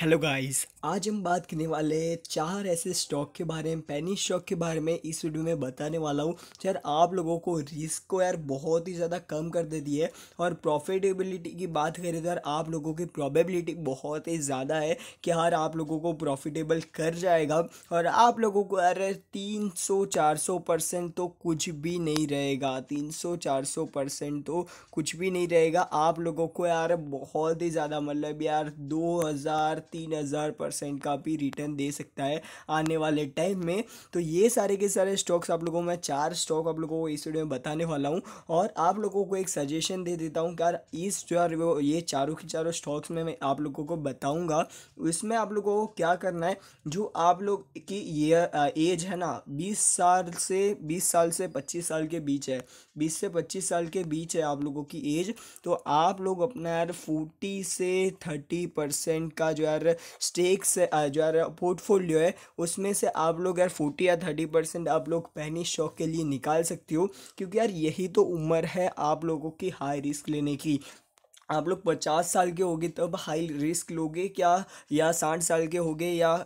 hello guys आज हम बात करने वाले चार ऐसे स्टॉक के बारे में पैनी स्टॉक के बारे में इस वीडियो में बताने वाला हूँ यार आप लोगों को रिस्क को यार बहुत ही ज़्यादा कम कर देती है और प्रॉफिटेबिलिटी की बात करें तो यार आप लोगों की प्रॉबेबिलिटी बहुत ही ज़्यादा है कि यार आप लोगों को प्रॉफिटेबल कर जाएगा और आप लोगों को यार तीन सौ चार सौ परसेंट तो कुछ भी नहीं रहेगा तीन सौ चार सौ परसेंट तो कुछ भी नहीं रहेगा आप लोगों को यार बहुत ही ज़्यादा मतलब यार दो हज़ार तीन हज़ार परसेंट का भी रिटर्न दे सकता है आने वाले टाइम में तो ये सारे के सारे स्टॉक्स आप लोगों मैं चार स्टॉक आप लोगों को इस वीडियो में बताने वाला हूँ और आप लोगों को एक सजेशन दे देता हूँ यार इस चार ये चारों के चारों स्टॉक्स में मैं आप लोगों को बताऊँगा उसमें आप लोगों को क्या करना है जो आप लोग की ये एज है ना बीस साल से बीस साल से पच्चीस साल के बीच है बीस से पच्चीस साल के बीच है आप लोगों की एज तो आप लोग अपना यार फोर्टी से थर्टी परसेंट का जो है यार स्टेक्स जो यार पोर्टफोलियो है उसमें से आप लोग यार फोर्टी या थर्टी परसेंट आप लोग पहनी शौक के लिए निकाल सकते हो क्योंकि यार यही तो उम्र है आप लोगों की हाई रिस्क लेने की आप लोग पचास साल के होगे तब हाई रिस्क लोगे क्या या साठ साल के होगे या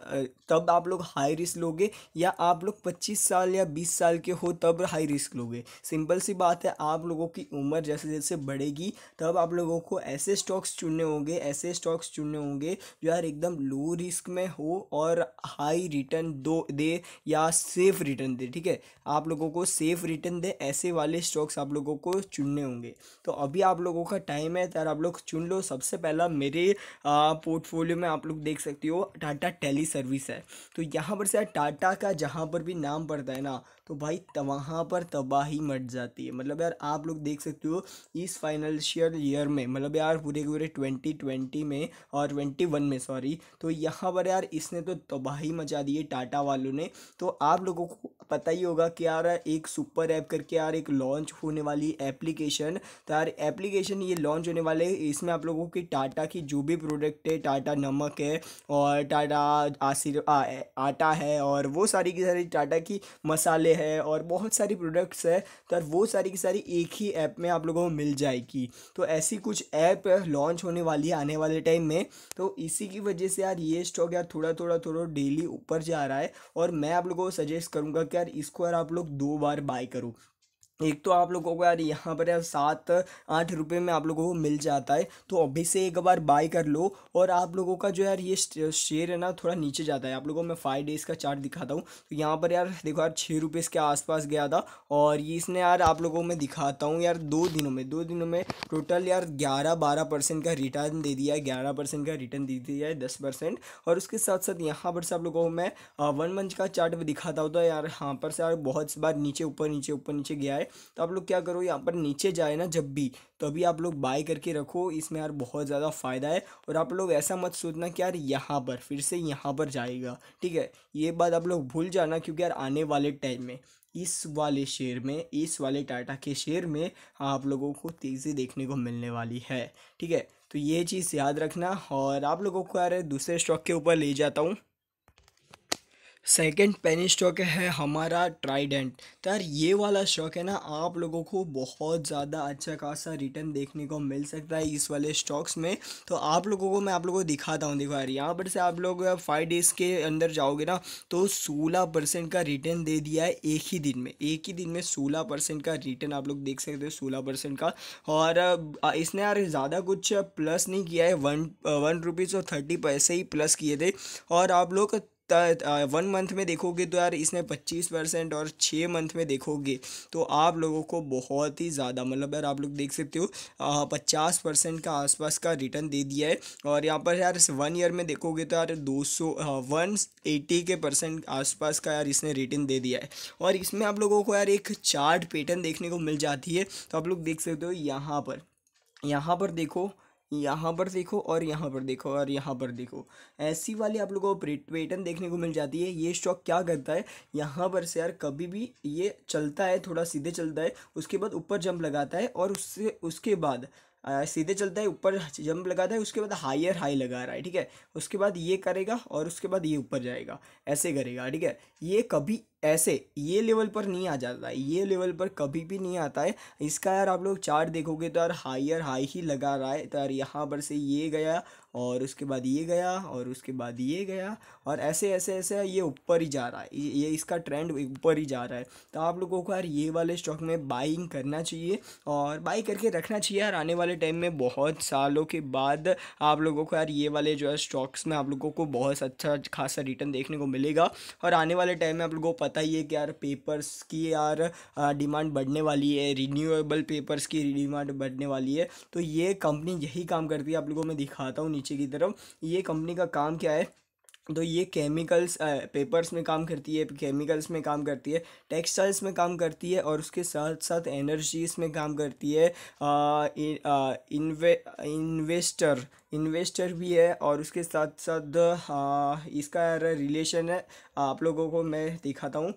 तब आप लोग हाई रिस्क लोगे या आप लोग पच्चीस साल या बीस साल के हो तब हाई रिस्क लोगे सिंपल सी बात है आप लोगों की उम्र जैसे जैसे बढ़ेगी तब आप लोगों को ऐसे स्टॉक्स चुनने होंगे ऐसे स्टॉक्स चुनने होंगे जो यार एकदम लो रिस्क में हो और हाई रिटर्न दो दे या सेफ रिटर्न दे ठीक है आप लोगों को सेफ रिटर्न दे ऐसे वाले स्टॉक्स आप लोगों को चुनने होंगे तो अभी आप लोगों का टाइम है तरह आप लोग चुन लो सबसे पहला मेरे पोर्टफोलियो में आप लोग देख सकते हो टाटा टेली सर्विस है तो यहाँ पर से टाटा का जहाँ पर भी नाम पड़ता है ना तो भाई वहाँ पर तबाही मट जाती है मतलब यार आप लोग देख सकते हो इस फाइनेंशियल ईयर में मतलब यार पूरे के पूरे ट्वेंटी ट्वेंटी में और ट्वेंटी वन में सॉरी तो यहाँ पर यार इसने तो तबाही मचा दी है टाटा वालों ने तो आप लोगों को पता ही होगा कि यार एक सुपर ऐप करके यार एक लॉन्च होने वाली एप्लीकेशन तो यार एप्लीकेशन ये लॉन्च होने वाली वाले इसमें आप लोगों की टाटा की जो भी प्रोडक्ट है टाटा नमक है और टाटा आशीर् आटा है और वो सारी की सारी टाटा की मसाले हैं और बहुत सारी प्रोडक्ट्स है तो वो सारी की सारी एक ही ऐप में आप लोगों को मिल जाएगी तो ऐसी कुछ ऐप लॉन्च होने वाली है आने वाले टाइम में तो इसी की वजह से यार ये स्टॉक यार थोड़ा थोड़ा थोड़ा डेली ऊपर जा रहा है और मैं आप लोगों को सजेस्ट करूँगा कि यार इसको यार आप लोग दो बार बाय करो एक तो आप लोगों को यार यहाँ पर यार सात आठ रुपये में आप लोगों को मिल जाता है तो अभी से एक बार बाय कर लो और आप लोगों का जो यार ये शेयर है ना थोड़ा नीचे जाता है आप लोगों को मैं फाइव डेज़ का चार्ट दिखाता हूँ तो यहाँ पर यार देखो यार छः रुपये इसके आसपास गया था और ये इसने यार आप लोगों को मैं दिखाता हूँ यार दो दिनों में दो दिनों में टोटल यार ग्यारह बारह परसेंट का रिटर्न दे दिया है ग्यारह परसेंट का रिटर्न दे दिया है दस परसेंट और उसके साथ साथ यहाँ पर से आप लोगों को मैं वन मंथ का चार्ट भी दिखाता हूँ तो यार यहाँ पर से यार बहुत बार नीचे ऊपर नीचे ऊपर नीचे गया है तो आप लोग क्या करो यहाँ पर नीचे जाए ना जब भी तो अभी आप लोग बाय करके रखो इसमें यार बहुत ज़्यादा फ़ायदा है और आप लोग ऐसा मत सोचना कि यार यहाँ पर फिर से यहाँ पर जाएगा ठीक है ये बात आप लोग भूल जाना क्योंकि यार आने वाले टाइम में इस वाले शेयर में इस वाले टाटा के शेयर में आप लोगों को तेज़ी देखने को मिलने वाली है ठीक है तो ये चीज़ याद रखना और आप लोगों को यार दूसरे स्टॉक के ऊपर ले जाता हूँ सेकेंड पेनी स्टॉक है हमारा ट्राइडेंट तो यार ये वाला स्टॉक है ना आप लोगों को बहुत ज़्यादा अच्छा खासा रिटर्न देखने को मिल सकता है इस वाले स्टॉक्स में तो आप लोगों को मैं आप लोगों को दिखाता हूँ देखो यार यहाँ पर से आप लोग फाइव डेज़ के अंदर जाओगे ना तो सोलह परसेंट का रिटर्न दे दिया है एक ही दिन में एक ही दिन में सोलह परसेंट का रिटर्न आप लोग देख सकते हो सोलह परसेंट का और इसने यार ज़्यादा कुछ प्लस नहीं किया है वन वन रुपीज़ और थर्टी पैसे ही प्लस किए थे और आप लोग वन मंथ में देखोगे तो यार इसने पच्चीस परसेंट और छः मंथ में देखोगे तो आप लोगों को बहुत ही ज़्यादा मतलब यार आप लोग देख सकते हो पचास परसेंट का आसपास का रिटर्न दे दिया है और यहाँ पर यार वन ईयर में देखोगे तो यार दो सौ वन एटी के परसेंट आसपास का यार इसने रिटर्न दे दिया है और इसमें आप लोगों को यार एक चार्ट पैटर्न देखने को मिल जाती है तो आप लोग देख सकते हो यहाँ पर यहाँ पर देखो यहाँ पर देखो और यहाँ पर देखो और यहाँ पर देखो ऐसी वाली आप लोगों को पैटर्न देखने को मिल जाती है ये स्टॉक क्या करता है यहाँ पर से यार कभी भी ये चलता है थोड़ा सीधे चलता है उसके बाद ऊपर जंप लगाता है और उससे उसके बाद आ, सीधे चलता है ऊपर जंप लगाता है उसके बाद हायर हाई लगा रहा है ठीक है उसके बाद ये करेगा और उसके बाद ये ऊपर जाएगा ऐसे करेगा ठीक है ये कभी ऐसे ये लेवल पर नहीं आ जाता है ये लेवल पर कभी भी नहीं आता है इसका यार आप लोग चार्ट देखोगे तो यार हायर हाई ही लगा रहा है तो यार यहाँ पर से ये गया और उसके बाद ये गया और उसके बाद ये गया और ऐसे ऐसे ऐसे ये ऊपर ही जा रहा है ये इसका ट्रेंड ऊपर ही जा रहा है तो आप लोगों को यार ये वाले स्टॉक में बाइंग करना चाहिए और बाई करके रखना चाहिए यार आने वाले टाइम में बहुत सालों के बाद आप लोगों को यार ये वाले जो है स्टॉक्स में आप लोगों को बहुत अच्छा खासा रिटर्न देखने को मिलेगा और आने वाले टाइम में आप लोगों को पता ही है कि यार पेपर्स की यार डिमांड बढ़ने वाली है रिन्यूएबल पेपर्स की डिमांड बढ़ने वाली है तो ये कंपनी यही काम करती है आप लोगों को मैं दिखाता हूँ नीचे की तरफ ये कंपनी का काम क्या है तो ये केमिकल्स पेपर्स में काम करती है केमिकल्स में काम करती है टेक्सटाइल्स में काम करती है और उसके साथ साथ एनर्जीज में काम करती है आ, इ, आ, इन्वे इन्वेस्टर इन्वेस्टर भी है और उसके साथ साथ इसका रिलेशन है आप लोगों को मैं दिखाता हूँ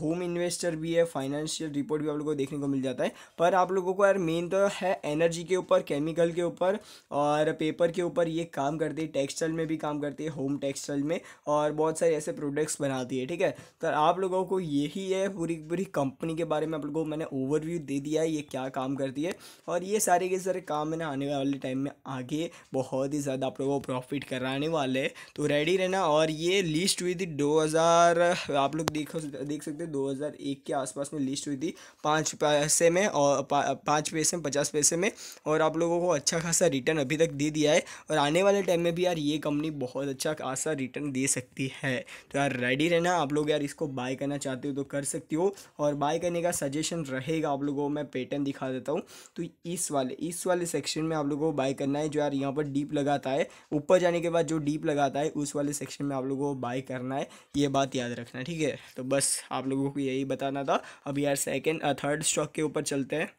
होम इन्वेस्टर भी है फाइनेंशियल रिपोर्ट भी आप लोगों को देखने को मिल जाता है पर आप लोगों को यार मेन तो है एनर्जी के ऊपर केमिकल के ऊपर और पेपर के ऊपर ये काम करती है टेक्सटाइल में भी काम करती है होम टेक्सटाइल में और बहुत सारे ऐसे प्रोडक्ट्स बनाती है ठीक है तो आप लोगों को यही है पूरी पूरी कंपनी के बारे में आप लोगों को मैंने ओवरव्यू दे दिया है ये क्या काम करती है और ये सारे के सारे काम मैंने आने वाले टाइम में आगे बहुत बहुत ही ज़्यादा आप लोगों को प्रॉफिट कराने वाले तो रेडी रहना और ये लिस्ट हुई थी 2000 आप लोग देख देख सकते हैं 2001 के आसपास में लिस्ट हुई थी पाँच पैसे में और पा, पाँच पैसे में पचास पैसे में और आप लोगों को अच्छा खासा रिटर्न अभी तक दे दिया है और आने वाले टाइम में भी यार ये कंपनी बहुत अच्छा खासा रिटर्न दे सकती है तो यार रेडी रहना आप लोग यार इसको बाय करना चाहते हो तो कर सकती हो और बाय करने का सजेशन रहेगा आप लोगों को मैं पैटर्न दिखा देता हूँ तो इस वाले इस वाले सेक्शन में आप लोगों को बाय करना है जो यार यहाँ पर डीप लगाता है ऊपर जाने के बाद जो डीप लगाता है उस वाले सेक्शन में आप लोगों को बाय करना है ये बात याद रखना ठीक है तो बस आप लोगों को यही बताना था अब यार सेकेंड थर्ड स्टॉक के ऊपर चलते हैं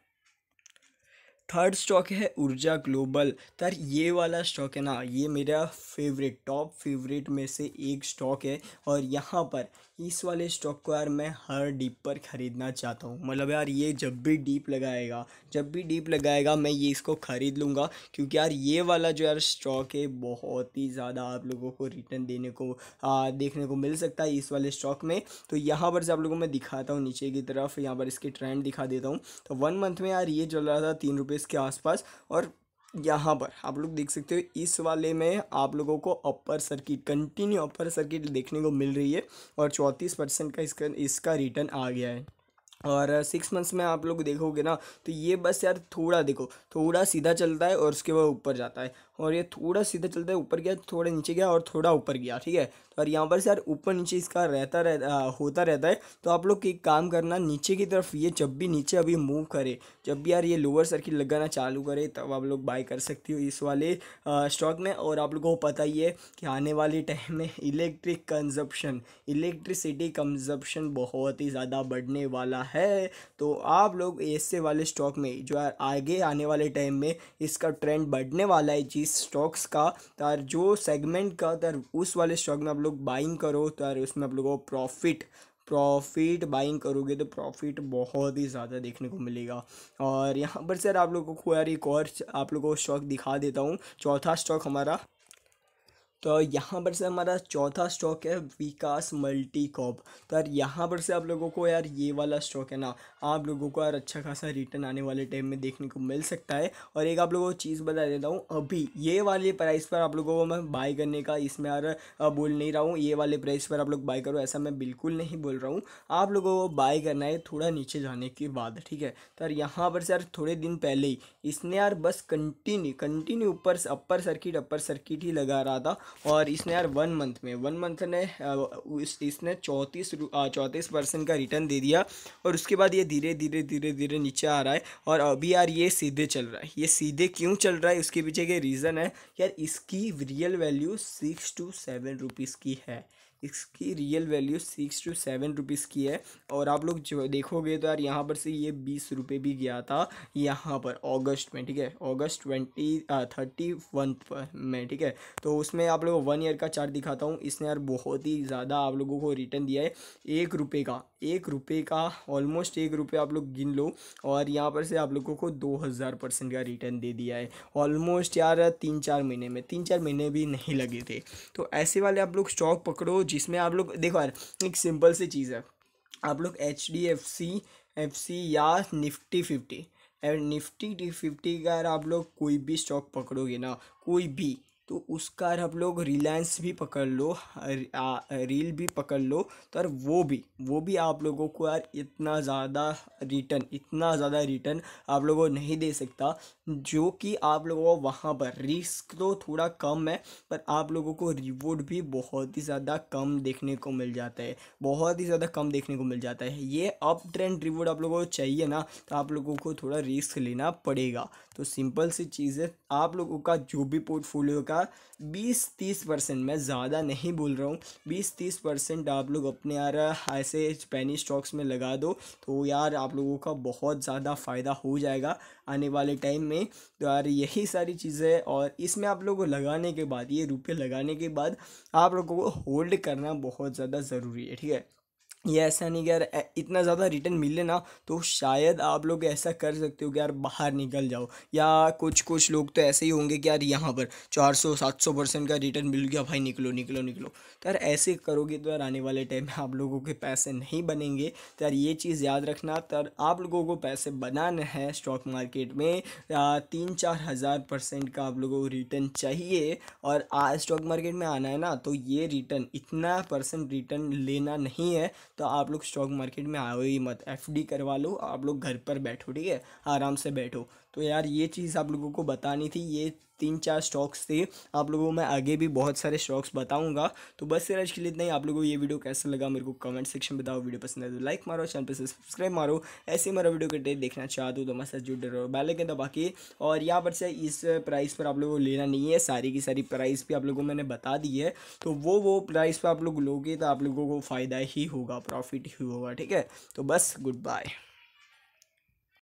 थर्ड स्टॉक है ऊर्जा ग्लोबल तर ये वाला स्टॉक है ना ये मेरा फेवरेट टॉप फेवरेट में से एक स्टॉक है और यहाँ पर इस वाले स्टॉक को यार मैं हर डीप पर ख़रीदना चाहता हूँ मतलब यार ये जब भी डीप लगाएगा जब भी डीप लगाएगा मैं ये इसको ख़रीद लूँगा क्योंकि यार ये वाला जो यार स्टॉक है बहुत ही ज़्यादा आप लोगों को रिटर्न देने को आ, देखने को मिल सकता है इस वाले स्टॉक में तो यहाँ पर से आप लोगों को मैं दिखाता हूँ नीचे की तरफ यहाँ पर इसकी ट्रेंड दिखा देता हूँ तो वन मंथ में यार ये चल रहा था तीन रुपये कॉलेज के आसपास और यहाँ पर आप लोग देख सकते हो इस वाले में आप लोगों को upper circuit continue upper circuit देखने को मिल रही है और चौंतीस परसेंट का इसका इसका रिटर्न आ गया है और सिक्स मंथ्स में आप लोग देखोगे ना तो ये बस यार थोड़ा देखो थोड़ा सीधा चलता है और उसके बाद ऊपर जाता है और ये थोड़ा सीधा चलता है ऊपर गया थोड़ा नीचे गया और थोड़ा ऊपर गया ठीक है तो और यहाँ पर सर ऊपर नीचे इसका रहता रह होता रहता है तो आप लोग एक काम करना नीचे की तरफ ये जब भी नीचे अभी मूव करे जब भी यार ये लोअर सर्किट लगाना चालू करे तब आप लोग बाई कर सकती हो इस वाले स्टॉक में और आप लोगों को पता ही है कि आने वाले टाइम में इलेक्ट्रिक कंजप्शन इलेक्ट्रिसिटी कंजप्शन बहुत ही ज़्यादा बढ़ने वाला है तो आप लोग ऐसे वाले स्टॉक में जो आगे आने वाले टाइम में इसका ट्रेंड बढ़ने वाला है जिस इस स्टॉक्स का तार तो जो सेगमेंट का तार तो उस वाले स्टॉक में आप लोग बाइंग करो तार तो उसमें आप लोगों को प्रॉफिट प्रॉफिट बाइंग करोगे तो प्रॉफिट बहुत ही ज़्यादा देखने को मिलेगा और यहाँ पर सर आप लोगों को यार एक और आप लोगों को स्टॉक दिखा देता हूँ चौथा स्टॉक हमारा तो यहाँ पर से हमारा चौथा स्टॉक है विकास मल्टी कॉप तो यार यहाँ पर से आप लोगों को यार ये वाला स्टॉक है ना आप लोगों को यार अच्छा खासा रिटर्न आने वाले टाइम में देखने को मिल सकता है और एक आप लोगों को चीज़ बता देता हूँ अभी ये वाले प्राइस पर आप लोगों को मैं बाय करने का इसमें यार बोल नहीं रहा हूँ ये वाले प्राइस पर आप लोग बाय करो ऐसा मैं बिल्कुल नहीं बोल रहा हूँ आप लोगों को बाय करना है थोड़ा नीचे जाने के बाद ठीक है तो यार यहाँ पर से यार थोड़े दिन पहले ही इसने यार बस कंटिन्यू कंटिन्यू ऊपर अपर सर्किट अपर सर्किट ही लगा रहा था और इसने यार वन मंथ में वन मंथ ने उस इसने चौंतीस चौंतीस परसेंट का रिटर्न दे दिया और उसके बाद ये धीरे धीरे धीरे धीरे नीचे आ रहा है और अभी यार ये सीधे चल रहा है ये सीधे क्यों चल रहा है उसके पीछे के रीज़न है यार इसकी real value six two seven rupees की है इसकी real value six two seven rupees की है और आप लोग जो देखोगे तो यार यहाँ पर से ये बीस रुपये भी गया था यहाँ पर अगस्त में ठीक है अगस्त ट्वेंटी थर्टी वन में ठीक है तो उसमें आप लोग वन ईयर का चार्ट दिखाता हूँ इसने यार बहुत ही ज़्यादा आप लोगों को रिटर्न दिया है एक रुपये का एक रुपये का ऑलमोस्ट एक रुपये आप लोग गिन लो और यहाँ पर से आप लोगों को दो हज़ार परसेंट का रिटर्न दे दिया है ऑलमोस्ट यार तीन चार महीने में तीन चार महीने भी नहीं लगे थे तो ऐसे वाले आप लोग स्टॉक पकड़ो जिसमें आप लोग देखो यार एक सिंपल सी चीज़ है आप लोग H D F C F C या Nifty fifty and Nifty T fifty का यार आप लोग कोई भी स्टॉक पकड़ोगे ना कोई भी तो उसका हम लोग रिलायंस भी पकड़ लो रील भी पकड़ लो तो यार वो भी वो भी आप लोगों को यार इतना ज़्यादा रिटर्न इतना ज़्यादा रिटर्न आप लोगों को नहीं दे सकता जो कि आप लोगों को वहाँ पर रिस्क तो थोड़ा कम है पर आप लोगों को रिवॉर्ड भी बहुत ही ज़्यादा कम देखने को मिल जाता है बहुत ही ज़्यादा कम देखने को मिल जाता है ये अप ट्रेंड रिवॉर्ड आप लोगों को चाहिए ना तो आप लोगों को थोड़ा रिस्क लेना पड़ेगा तो सिंपल सी चीज़ है आप लोगों का जो भी पोर्टफोलियो का का 20-30 परसेंट मैं ज़्यादा नहीं बोल रहा हूँ 20-30 परसेंट आप लोग अपने यार ऐसे पैनी स्टॉक्स में लगा दो तो यार आप लोगों का बहुत ज़्यादा फ़ायदा हो जाएगा आने वाले टाइम में तो यार यही सारी चीज़ें और इसमें आप लोगों को लगाने के बाद ये रुपये लगाने के बाद आप लोगों को होल्ड करना बहुत ज़्यादा ज़रूरी है ठीक है ये ऐसा नहीं कि यार इतना ज़्यादा रिटर्न मिले ना तो शायद आप लोग ऐसा कर सकते हो कि यार बाहर निकल जाओ या कुछ कुछ लोग तो ऐसे ही होंगे कि यार यहाँ पर चार सौ सात सौ परसेंट का रिटर्न मिल गया भाई निकलो निकलो निकलो तो यार ऐसे करोगे तो यार आने वाले टाइम में आप लोगों के पैसे नहीं बनेंगे तो यार ये चीज़ याद रखना तो आप लोगों को पैसे बनाना है स्टॉक मार्केट में तीन चार हज़ार परसेंट का आप लोगों को रिटर्न चाहिए और स्टॉक मार्केट में आना है ना तो ये रिटर्न इतना परसेंट रिटर्न लेना नहीं है तो आप लोग स्टॉक मार्केट में आओ ही मत एफडी करवा लो आप लोग घर पर बैठो ठीक है आराम से बैठो तो यार ये चीज़ आप लोगों को बतानी थी ये तीन चार स्टॉक्स थे आप लोगों को मैं आगे भी बहुत सारे स्टॉक्स बताऊंगा तो बस सर आज के लिए इतना ही आप लोगों को ये वीडियो कैसा लगा मेरे को कमेंट सेक्शन में बताओ वीडियो पसंद है तो लाइक मारो चैनल पर सब्सक्राइब मारो ऐसे मेरा वीडियो कटे देखना चाहते हो तो मैं सर जुड़े रहो बैले के दबा के और यहाँ पर से इस प्राइस पर आप लोगों को लेना नहीं है सारी की सारी प्राइस भी आप लोगों को मैंने बता दी है तो वो वो प्राइस पर आप लोग लोगे तो आप लोगों को फ़ायदा ही होगा प्रॉफिट ही होगा ठीक है तो बस गुड बाय